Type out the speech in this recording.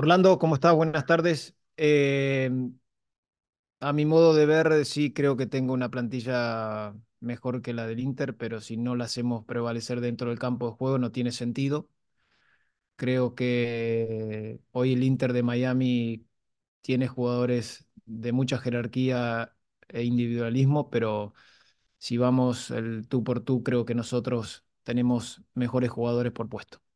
Orlando, ¿cómo estás? Buenas tardes. Eh, a mi modo de ver, sí creo que tengo una plantilla mejor que la del Inter, pero si no la hacemos prevalecer dentro del campo de juego no tiene sentido. Creo que hoy el Inter de Miami tiene jugadores de mucha jerarquía e individualismo, pero si vamos el tú por tú, creo que nosotros tenemos mejores jugadores por puesto.